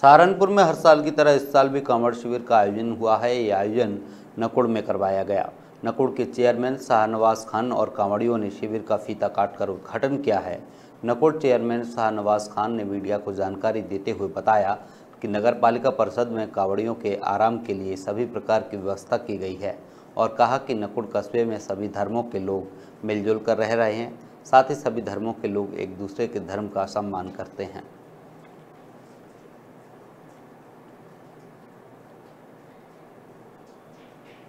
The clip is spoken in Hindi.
सहारनपुर में हर साल की तरह इस साल भी कॉमर्स शिविर का आयोजन हुआ है ये आयोजन नकुड़ में करवाया गया नकुड़ के चेयरमैन शाहनवाज खान और कांवड़ियों ने शिविर का फीता काटकर उद्घाटन किया है नकुड़ चेयरमैन शाहनवाज खान ने मीडिया को जानकारी देते हुए बताया कि नगर पालिका परिषद में कांवड़ियों के आराम के लिए सभी प्रकार की व्यवस्था की गई है और कहा कि नकुड़ कस्बे में सभी धर्मों के लोग मिलजुल कर रह रहे हैं साथ ही सभी धर्मों के लोग एक दूसरे के धर्म का सम्मान करते हैं